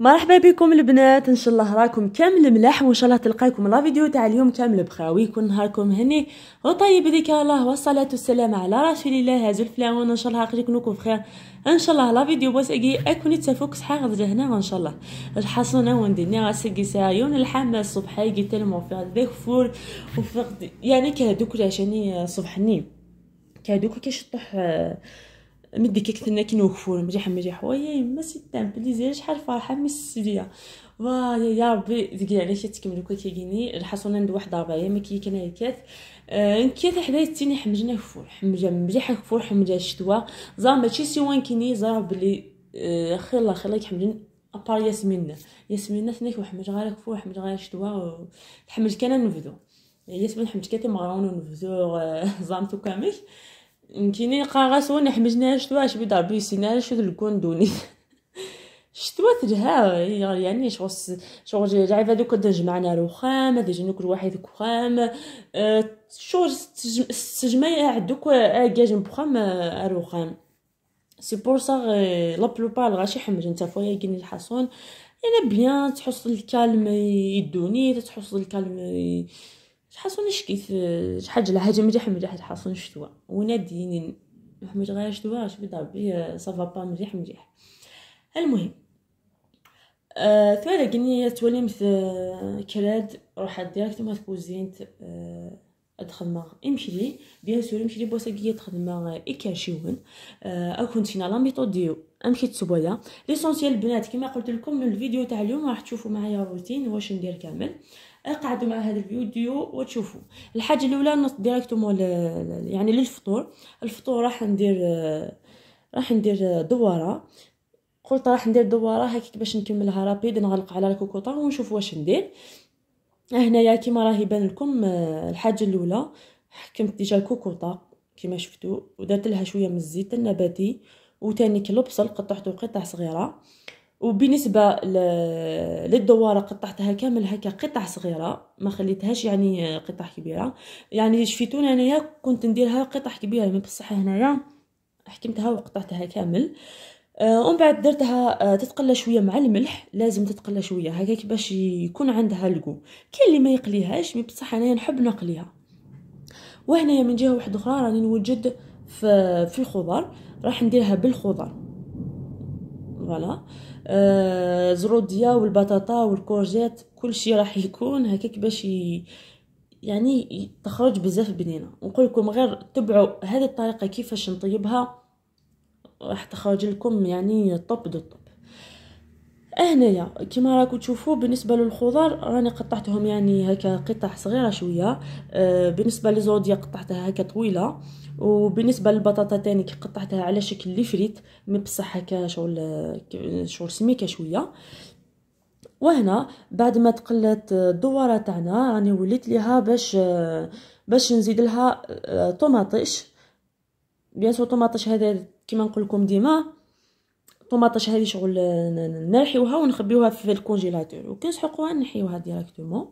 مرحبا بكم البنات ان شاء الله راكم كامل ملاح وان شاء الله تلقاكم لا فيديو تاع اليوم كامل بخاوي يكون نهاركم هني وطيب ذيك الله والصلاه والسلام على رسول الله هاز الفلاون ان شاء الله خليكم نكون بخير ان شاء الله لا فيديو بوسقي اكون تفوق صحه غدا هنا ان شاء الله الحصونه وندينا غسقي سايون الحماس الصبح يجي تلمو في ذاك فور وفقد يعني كهدوك عشان صبحني كهدوك كيشطح آه، مدي كتنا كي نوقفوا مليح مليح ويا يما سي تان بليزير شحال فرحه من السبيه وا يا ربي دقي علاش تكمل كي كيجيني الحصونه عند واحد 40 ايام كي كان هكات آه، نكيت حدا تيني حمجنا كفور حمجه مليحه كفور حمجه الشتوى زعما ماشي سوان كيني زعما بلي خير الله خير الله يحمجن ابار ياسمينة ياسمينة ثنيك وحمج غير كفور وحمج غير شتوى تحمل كان نفذو ياسمين حمج كاتي مغرون ونفذو زعما تو كامل نتيني قاغس وانا نحمجنا شتوا اش بضربي سينا شو الكوندوني شتوا تجها يعني شغل شغل لعيبه دوك تجمعنا رخام هذا كل واحد كخام آه، شغل السجمايع دوك اكاج بخام رخام سي بور سا لا بلوبار غاشي حمج نتا فوايا كيني الحصون انا يعني بيان تحصل الكالم يدوني تحصل الكالم ي... شحال كيف في شحال جلا حاجه مليحه مليحه شحال نشتوى وناديني محمد غير شتوى اش بدا ربي صافا با مليح مليح المهم آه ثوالا قلني تولي مثل كراد روح ديريكت ما تكوزينت آه تخدم امشي آه، لي بيان سور امشي لي بوساكيه تخدم اكاشيون اي آه، او كنت فينا لا ميثود ديو امشي تسوايا ليسونسيال البنات كما قلت لكم من الفيديو تاع اليوم راح تشوفوا معايا الروتين واش ندير كامل اقعدوا مع هذا الفيديو وتشوفوا الحاجه الاولى نص ديريكتومون ل... يعني للفطور الفطور راح ندير راح ندير دواره قلت راح ندير دواره هكاك باش نكملها رابيد نغلق على الكوكوطه ونشوف واش ندير هنايا كيما راهي بان لكم الحاجه الاولى حكمت ديجا الكوكوطه كيما شفتوا ودرت لها شويه من الزيت النباتي وتاني كالبصل قطعته قطع صغيره وبالنسبه للدواره قطعتها كامل هكا قطع صغيره ما خليتهاش يعني قطع كبيره يعني شفيتون انايا كنت نديرها قطع كبيره من يعني بصح هنايا حكمتها وقطعتها كامل آه، ومن بعد درتها آه، تتقلى شويه مع الملح لازم تتقلى شويه هكاك باش يكون عندها الكو كاين اللي ما يقليهاش مي بصح انايا نحب نقليها وهنايا من جهه واحده اخرى راني نوجد في في الخضر راح نديرها بالخضر فوالا آه زروديه والبطاطا والكورجيت كل شيء راح يكون هكاك باش ي... يعني تخرج بزاف بنينه نقول لكم غير تبعوا هذه الطريقه كيفاش نطيبها راح تخرج لكم يعني طب دو طب هنايا كيما راكم تشوفوا بالنسبه للخضر راني قطعتهم يعني هكا قطع صغيره شويه آه، بالنسبه للزوديه قطعتها هكا طويله وبالنسبه للبطاطا تاني كي قطعتها على شكل لي فريت مي بصح هكا شغل شغل سميكه شويه وهنا بعد ما تقلت الدواره تاعنا راني وليت ليها باش باش نزيد لها آه، طوماطيش بيان سو طوماطيش هذا كيما نقول لكم ديما طوماطيش هذه شغل نرحيوها ونخبيوها في الكونجيلاتور وكنسحقوها نحيوها ديريكتومون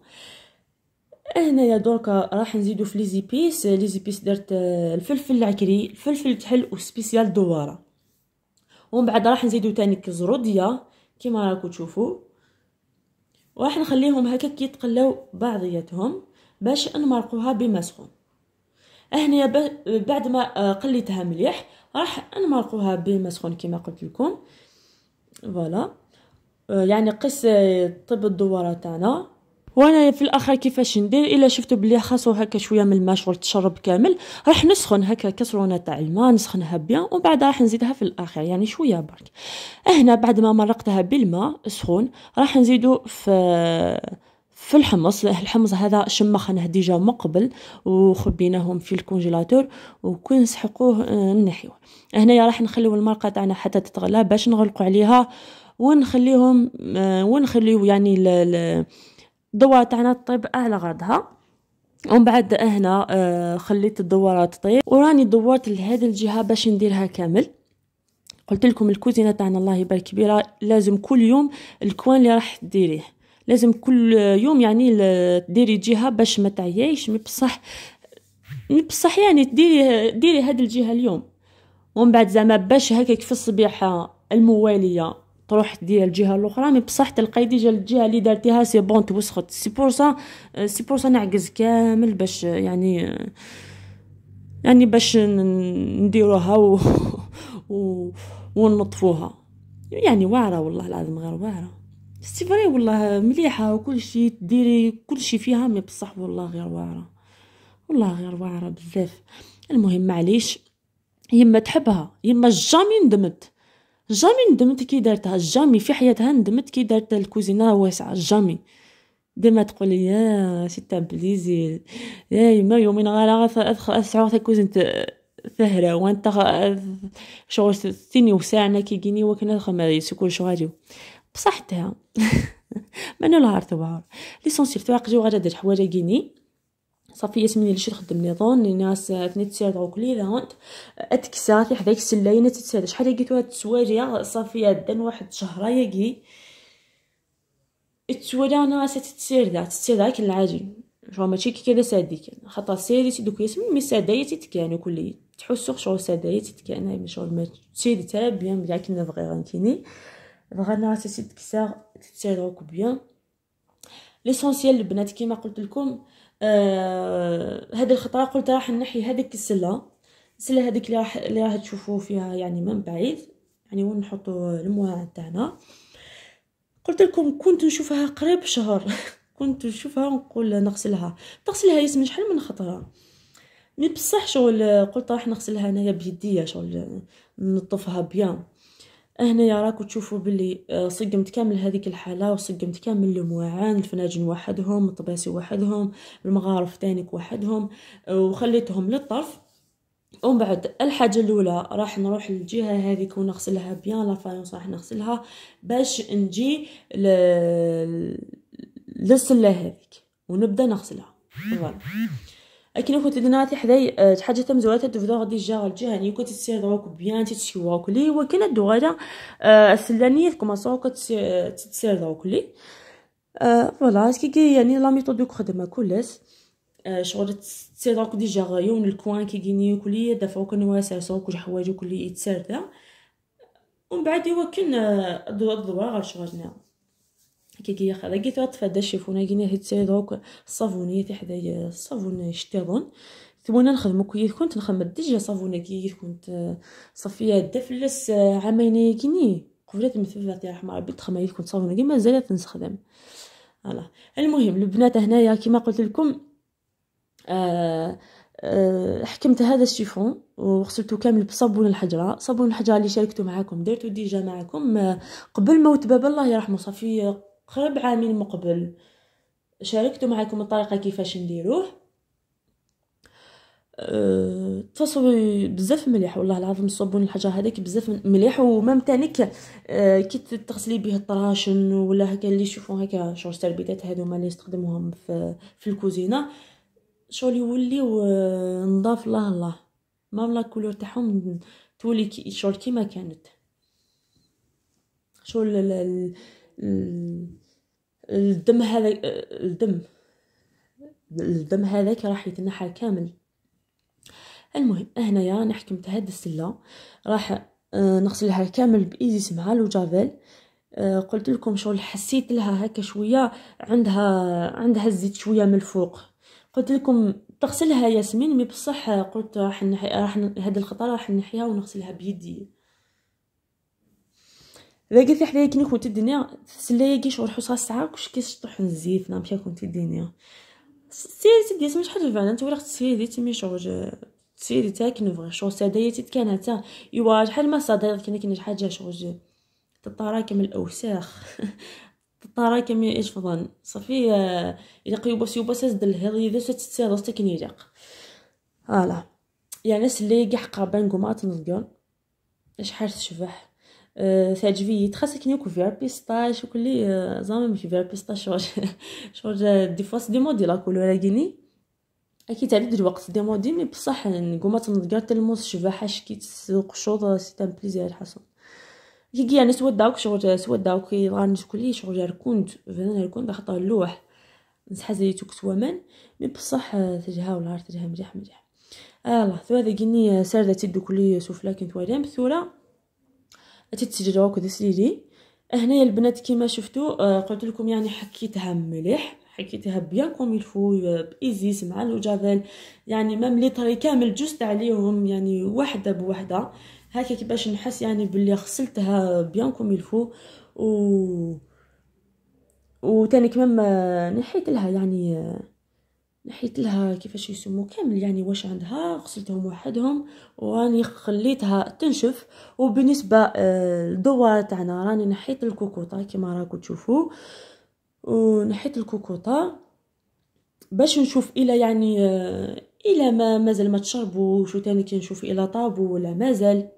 هنايا دركا راح نزيدو في لي زيبيس لي زيبيس درت آه، الفلفل العكري الفلفل الكحل وسبيسيال دواره ومن بعد راح نزيدو تاني كزروديه كيما راكو تشوفوا وراح نخليهم هكا كيتقلاو بعضياتهم باش نمرقوها بما سخون هنايا بعد ما آه، قليتها مليح راح نمرقوها بما سخون كيما قلت لكم فوالا آه، يعني قص طب الدواره تاعنا وانا في الاخر كيفاش ندير الا شفتو بلي خاصو هكا شويه من الماء شغل تشرب كامل راح نسخن هكا كسرونه تاع الماء نسخنها بيان ومن بعد راح نزيدها في الاخر يعني شويه برك هنا بعد ما مرقتها بالماء سخون راح نزيدو في في الحمص الحمص هذا شمخناه ديجا مقبل وخبيناهم في الكونجيلاتور وكون نسحقوه آه، نحيوه هنايا راح نخليو المرقه تاعنا حتى تتغلى باش نغلقوا عليها ونخليهم آه، ونخليو يعني ل... الدوره تاعنا تطيب على غرضها ومن بعد هنا آه، خليت الدوره تطيب وراني دورت لهذه الجهه باش نديرها كامل قلت لكم الكوزينه تاعنا الله يبارك كبيره لازم كل يوم الكوان اللي راح ديريه لازم كل يوم يعني ديري جهه باش ما تعيايش بصح بصح يعني ديري ديري هاد الجهه اليوم ومن بعد زعما باش هكاك في الصبيحه المواليه تروح دير الجهه الاخرى مي بصح تلقاي ديجا الجهه اللي دارتيها سي بون توسخت سي بور سا سي بور سا نعجز كامل باش يعني يعني باش نديروها و, و... ونطفوها يعني واعره والله العظيم غير واعره سي فري والله مليحه وكل شيء ديري كل شيء فيها مي بصح والله غير واعره والله غير واعره بزاف المهم معليش يما تحبها يما جامي ندمت جامي ندمت كي دارتها جامي في حياتها ندمت كي دارت الكوزينه واسعه جامي ديما تقول لي يا سي تان بليزير يا يما يومين غير غير اسعى تا كوزنت سهره وانت شغل ثيني وساعنا كي جيني وكنا خماري سكون شغالي بصحتها منو ما تبعو تبعر ليسونسيل تواقجي وغادا دير حوايج جيني صافي ياسمين اللي تخدم لي طون لي ناس لي وكلي اتكسا في حداك السلاينه تتساد شحال لقيتو هاد السواجع صافي دن واحد شهر ياكي التوالى انا تسير ذات تتسير ذاك العادي جو ماشي كي كذا ساديك خاطر سيري دوك يسمي مي سادايتي تكانو كلي تحسو شغل سادايتي تكان هاي شغل ما تسيدي تا بيان بلا كنا بغي غنكيني بغانا سيتكسا تتسير بيان ليسونسيال البنات كيما قلت لكم آه هذه الخطره قلت راح نحي هذيك السله السله هذيك اللي راح اللي راه تشوفوا فيها يعني من بعيد يعني وين نحطوا المواعن تاعنا قلت لكم كنت نشوفها قريب شهر كنت نشوفها ونقول نغسلها تغسلها يسمى شحال من خطره مي بصح شغل قلت راح نغسلها انايا بيديا شغل نطفها بيان هنايا راكو تشوفوا بلي آه، صقمت كامل هذيك الحاله وصقمت كامل المواعن الفناجن وحدهم الطباسي وحدهم المغارف تانيك وحدهم وخليتهم للطرف ومن بعد الحاجه الاولى راح نروح للجهه هذيك ونغسلها بيان لافايونس راح نغسلها باش نجي ل... للسله هذيك ونبدا نغسلها فوالا كي كنت دناتي حداي آه، حاجه تم زوالات الدفدو غادي جا الجهني يعني كنت تسير دروك بيان تتشي وراك لي وكنا دوغادا آه، السلانيه كما سوق تتسير دروك لي آه، فوالا كي يعني لا ميثود دو خدمه كلش شغل تسير دروك ديجا يون الكوان كي كيني كلي دافو نواسع سوق وجه حوايج كلي يتسردا ومن بعد يوكن الدوار غير شغلنا كيكي خرجت تفدا الشيفونه كينا هيت دروك الصافونيه تي حدايا الصافون شتابون وانا نخدمو كي كنت نخدم ديجا صافونه كي كنت صفيه دفلس عامين كيني قبلت مثبت رحمه ربي كي كنت صافونه كي مازالت نخدم فوالا المهم البنات هنايا كيما قلت لكم آه, آه، حكمت هذا الشيفون وغسلته كامل بصابون الحجره صابون الحجره اللي شاركته معاكم درتو ديجا معاكم آه، قبل موت باب الله يرحمه صافي قرب عامين مقبل شاركت معكم الطريقة كيفاش نديروه أه، تصوي بزاف مليح والله العظيم الصابون الحجر هذاك بزاف مليح ومام تانيك أه، كي تغسلي به الطراشن ولا هكا اللي يشوفوا هكا شغل التربيدات هذوما اللي يستخدموهم في في الكوزينه شغل يوليو نظاف الله الله مام لا كولور تاعهم تولي شغل كيما كانت شغل الدم هذا الدم الدم هذاك راح يتنحى كامل المهم هنايا انا حكمت هاد السله راح آه، نغسلها كامل بايزي مع وجافيل آه، قلت لكم شغل حسيت لها هكا شويه عندها عندها الزيت شويه من الفوق قلت لكم تغسلها ياسمين مي بصح قلت راح راح هذه الخطره راح نحيها ونغسلها بيدي باقي في حدايا كي نكون الدنيا السلايه كي شغل حوسها الساعه كلشي كيشطح من نعم كي كنت الدنيا سيري سيدي سميت حاجه فعلا انت ولا خت سيري تمي شغل سيري تا نفغي شغل سادايا تيت كان حتى ايوا شحال ما صدايا كي كنا شحال جا شغل من الاوساخ التراكم ايش فضان صافي الا قيوبس يوبس زد الهضي اذا ستسيرس تكنيرق فوالا يعني سلي كاع قابان قوما تنضيون شحال تشبح تعجبي تخاصك نيوك فيار بيستاش وكلي زعما ماشي فيار بيستاش شغل شغل دي فواس دي مودي لاكول ولكني اكيد على الوقت دي مودي مي بصح نقوم تنضقر تلموس شباحه شكيت شوط سي تان بليزير حسن كي كي انا سوا داوك شغل سوا داوك غنج كلي شغل ركونت فانا ركونت خطا اللوح زيتو توكس ومان مي بصح تجها ولا تجها مليح مليح الله ثوا ذا قني سردت يدو كلي سفلا كنت وادام ثورة تتسجلوا هكا سيدي هنايا البنات كيما شفتوا آه، قلت لكم يعني حكيتها مليح حكيتها بيان كوم الفو آه، بايزيس مع لوجافيل يعني مام لي كامل جست عليهم يعني وحده بوحده هكا كيفاش نحس يعني باللي غسلتها بيان كوم الفو و وتاني كمان آه، نحيت لها يعني نحيت لها كيفاش يسمو كامل يعني واش عندها غسلتهم وحدهم وراني خليتها تنشف وبالنسبه للدوار آه، تاعنا راني نحيت الكوكوطه كما راكم تشوفوا ونحيت الكوكوطه باش نشوف الى يعني آه، الى ما مازال ما تشربوا شو تاني كي نشوف الى طابوا ولا مازال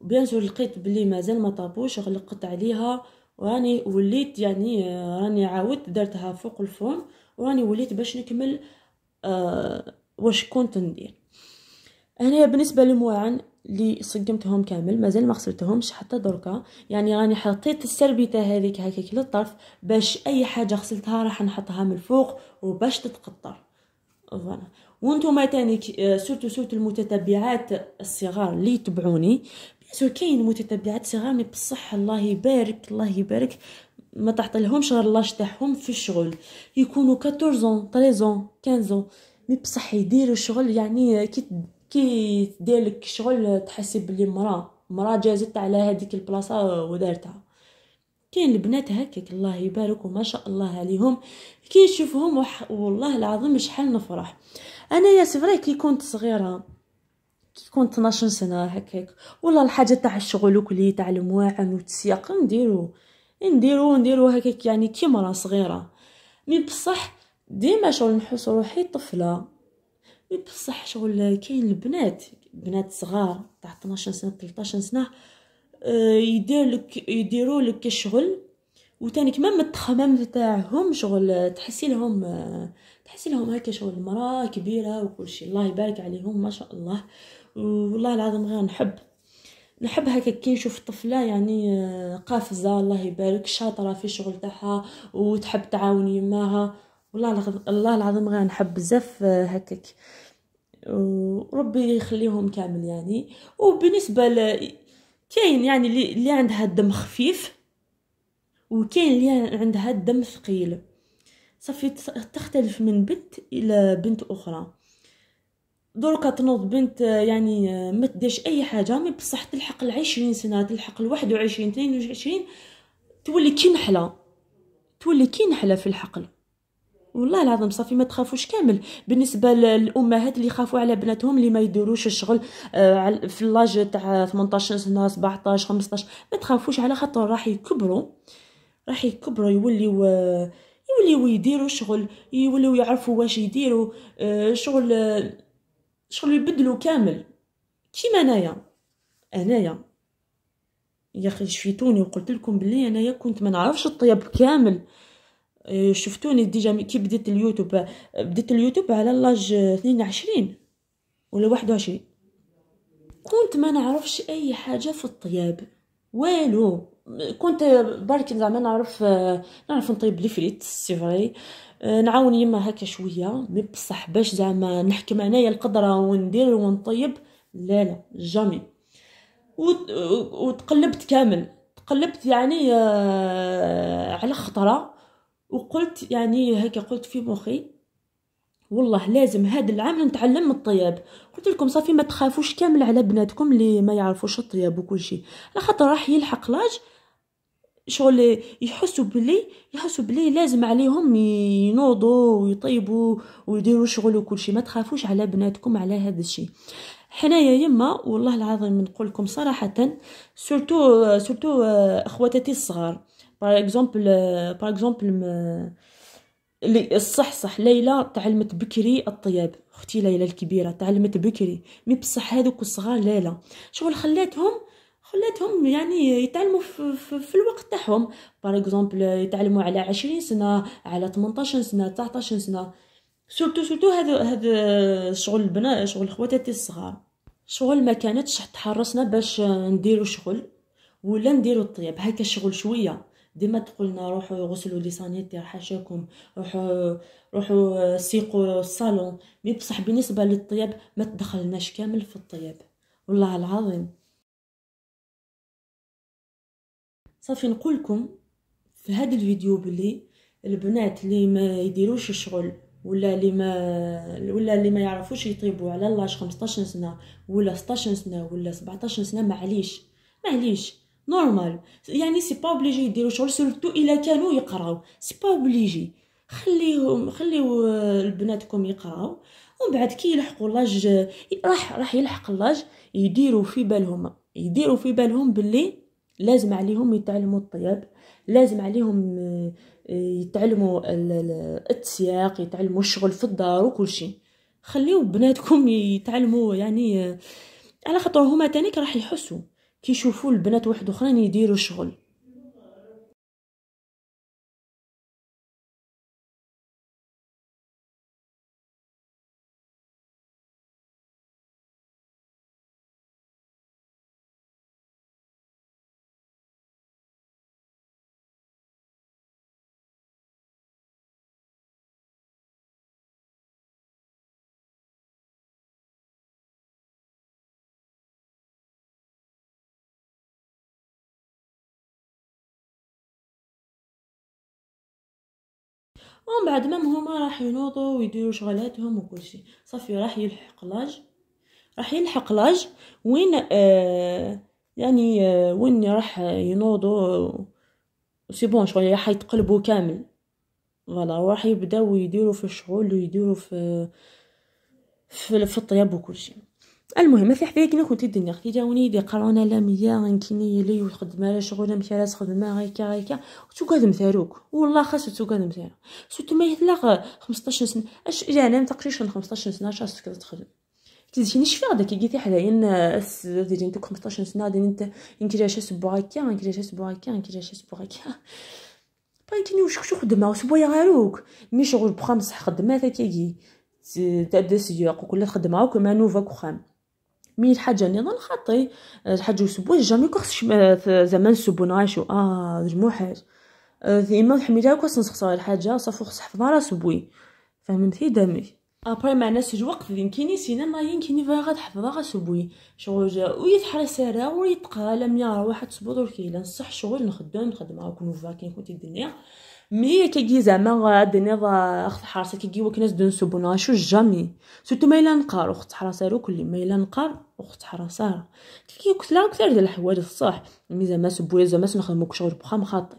بيان سور لقيت بلي مازال ما طابوش غلقت عليها وراني وليت يعني آه، راني عاودت درتها فوق الفرن وراني وليت باش نكمل آه واش كنت ندير هنايا بالنسبه للمواعن اللي صقمتهم كامل مازال ما غسلتهمش حتى دركا يعني راني حطيت السربيته هذيك هكاك للطرف باش اي حاجه غسلتها راح نحطها من الفوق وباش تتقطر فوالا وانتم تاني آه، سورتو سورتو المتتبعات الصغار اللي يتبعوني سو كاين متتبعات صغار بصح الله يبارك الله يبارك ما تعطيلهمش غير لاج تاعهم في الشغل يكونوا 14 13 15 مي بصح يديروا الشغل يعني كي كي ديرلك شغل تحسي بلي مرا مرا جازت على هذيك البلاصه ودارتها كاين البنات هكاك الله يبارك وما شاء الله عليهم كي نشوفهم وح... والله العظيم شحال نفرح انا يا سفري كي كنت صغيره كي كنت 12 سنه هكاك والله الحاجه تاع الشغل وكلي تاع المواعن والتسياق نديرو نديرو نديرو هكاك يعني كيما راه صغيره مي بصح ديما شغل نحس روحي طفله مي بصح شغل كاين البنات بنات صغار تاع 12 سنه 13 سنه آه، يدير لك يديروا لك الشغل وثاني مام التخمام تاعهم شغل تحسي لهم آه، تحسي لهم هكا شغل مراه كبيره وكل شيء الله يبارك عليهم ما شاء الله والله العظيم غير نحب نحب هكا كي نشوف طفله يعني آه، قافزه الله يبارك شاطره في الشغل تاعها وتحب تعاون يماها والله الله العظيم غير نحب بزاف آه، هكاك وربي يخليهم كامل يعني وبالنسبه ل كاين يعني اللي عندها الدم خفيف وكاين اللي عندها الدم ثقيل صافي تختلف من بنت الى بنت اخرى دروكا تنوض بنت آه، يعني آه، ما تديش اي حاجه مي بصح تلحق العشرين سنه تلحق الواحد 21 22 تولي كي نحله تولي كي نحله في الحقل والله العظيم صافي ما تخافوش كامل بالنسبه للامهات اللي يخافوا على بناتهم اللي ما يديروش الشغل آه، في لاج تاع 18 سنه 17 15 ما تخافوش على خاطر راح يكبروا راح يكبروا يوليو يوليو يديروا شغل يوليو يعرفوا واش يديروا شغل شغل يبدلوا كامل كيما انايا انايا يا اخي شفيتوني وقلت لكم بلي انايا كنت ما نعرفش الطياب كامل آه، شفتوني ديجا كي بديت اليوتيوب بديت اليوتيوب على لاج 22 ولا 21 كنت ما نعرفش اي حاجه في الطياب والو كنت برك زعما نعرف نعرف نطيب لي فريت سي فري آه، نعاون يما هكا شويه مي بصح باش زعما نحكم انايا القدره وندير ونطيب لا لا جامي وتقلبت كامل تقلبت يعني آه، على خطره وقلت يعني هكا قلت في مخي والله لازم هذا العام نتعلم الطياب قلت لكم صافي ما تخافوش كامل على بناتكم اللي ما يعرفوش الطياب وكل شيء على خاطر راح يلحق لاج شغل يحسوا بلي يحسوا بلي لازم عليهم ينوضوا ويطيبوا ويديروا شغل وكل شيء ما تخافوش على بناتكم على هذا الشيء حنايا يما والله العظيم نقول لكم صراحه سورتو سورتو آه، اخواتاتي الصغار باغ اكزومبل باغ اكزومبل الصح صح ليلى تعلمت بكري الطياب اختي ليلى الكبيره تعلمت بكري مي بصح هذوك الصغار لا لا شغل خلاتهم خلاتهم يعني يتعلموا في الوقت تاعهم باغ اكزومبل يتعلموا على 20 سنه على 18 سنه 19 سنه سورتو سورتو هذا هذا شغل البنات شغل خواتاتي الصغار شغل ما كانتش تحرصنا باش نديرو شغل ولا نديرو الطياب هكا شغل شويه ديما تقولنا روحوا غسلوا لي سانيتير حاشاكم روحوا روحوا سيقوا الصالون مي بصح بالنسبه للطياب ما تدخلناش كامل في الطياب والله العظيم صافي نقولكم في هذا الفيديو بلي البنات اللي ما يديروش الشغل ولا اللي ما ولا اللي ما يعرفوش يطيبوا على لاج 15 سنه ولا 16 سنه ولا 17 سنه معليش معليش نورمال يعني سي با اوبليجي يديروا شغل سورتو الا كانوا يقراو سي با اوبليجي خليهم خليو البناتكم يقراو ومن بعد كي يلحقوا لاج راح راح يلحق لاج يديروا في بالهم يديروا في بالهم باللي لازم عليهم يتعلموا الطياب لازم عليهم آه، آه، يتعلموا التسياق يتعلموا الشغل في الدار وكل شيء خليو بناتكم يتعلموا يعني آه، على خاطر هما تانيك راح يحسوا كي يشوفوا البنات واحد اخرين يديروا شغل ومن بعد مام هما راح ينوضوا ويديروا شغلاتهم وكل شيء صافي راح يلحق لاج راح يلحق لاج وين آه يعني آه وين راح ينوضوا سي بون شغل راح يتقلبوا كامل فوالا راح يبداو يديروا في الشغل ويديروا في في, في الطياب وكل شيء المهم في حفله كي كنت الدنيا اختي جاوني دي قرونا لا ميا غنكيني لي وخدمه على شغل مشي لا خدمه غيكا غيكا وتقاد مثاروك والله خاص تقاد مثارو سوت ما يطلق 15 سنه اش جانا يعني تقريبا 15 سنه اش خاصك تخدم كتجي نشفي غدا كيجي حدايا ديري نتوك 15 سنه ديري انت ينكري شي سبوع هكا ينكري شي سبوع هكا ينكري شي سبوع هكا بغيتيني واش كنت خدمه وسبويا غاروك مي شغل بخمس خدمات تيجي تادا سياق وكل خدمه وكما نوفا كخام مي الحاجه نظن خاطي الحاجه يسبوه جامي زمان زعما نعيشو اه جمو حاج اما حميتها كورس نسخسر الحاجه صافو خص حفظها راسو بوي فهمتي دامي ابري معنا سج وقت دين كيني سينا ما يمكن فيها غاد حفظها غاس بوي شغل جا ويتحرى سارة ويتقال لم يرى واحد دور كيلا صح شغل نخدم نخدم معاكم وفاكين كنت الدنيا مي كيجي زعما نضا اخت حراسه كيجي وكناس دون سبونا شو جامي سوتو ميلا نقار اخت حراسه رو كل ميلا نقار اخت حراسه كي كثر كثر ديال الحوايج الصح مي زعما سبويا زعما سنخدمو كشغل بخا مخاطي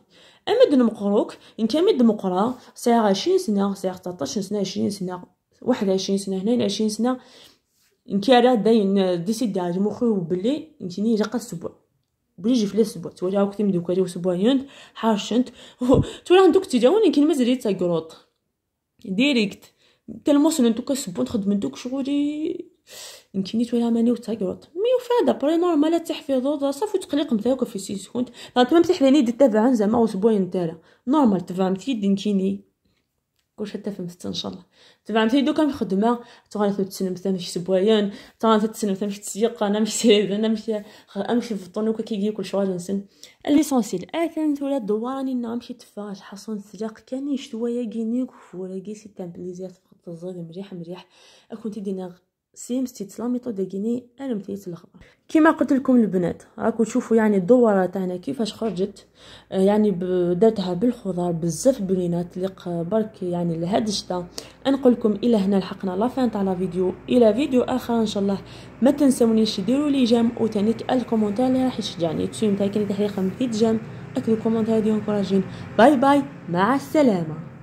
اما دون مقروك ان كان مد مقرا ساعه 20 سنه ساعه 13 سنه 20 سنه 21 سنه 22 20 سنه انت راه باين ديسيدي عجمو خويا بلي انتني جا قد سبوع بليجي في لسبوع تو جاو كتيم دو كاجو سبوانيونت حاشنت تو راه عندوك تجاوني كي مازال تاكروط ديريكت نتوكا سبو نخدم نتوك شغولي يمكن تولا ماني وتاكروط مي وفادا بري نورمال تحفيظو صافي تقلق نتاعك في سي سكونت لا تمام تحليني دي تبعن زعما اسبوعين تالا نورمال تفهمتي يدي كلشي حتى فهمت ان شاء الله دابا عمتي دوكا في خدمه تغنث تسنم مثلا ماشي سبويان تغنث تسنم مثلا ماشي تسيق انا ماشي انا ماشي امشي في وكا كيجي كل شويه نسن ليسونسيل اثن ولا دواني نمشي تفاش حصون سياق كاني شويه كينيك كفورا كي سي تان بليزير تفقد الزغ مريح مريح اكون تدينا سيم ميثود ديغيني انا مثيت الاخضر كيما قلت لكم البنات راكو تشوفوا يعني الدوره تاعنا كيفاش خرجت آه، يعني درتها بالخضار بزاف بنينات اللي آه، برك يعني لهاد الشتا نقول لكم الى هنا لحقنا لا فان تاع لا فيديو الى فيديو اخر ان شاء الله ما تنسونيش ديروا لي جيم وتانيك الكومونتير اللي راح يشجعني تسوي تاعي تحريقا في جيم اكلوا كومونتير ديالكم راجين باي باي مع السلامه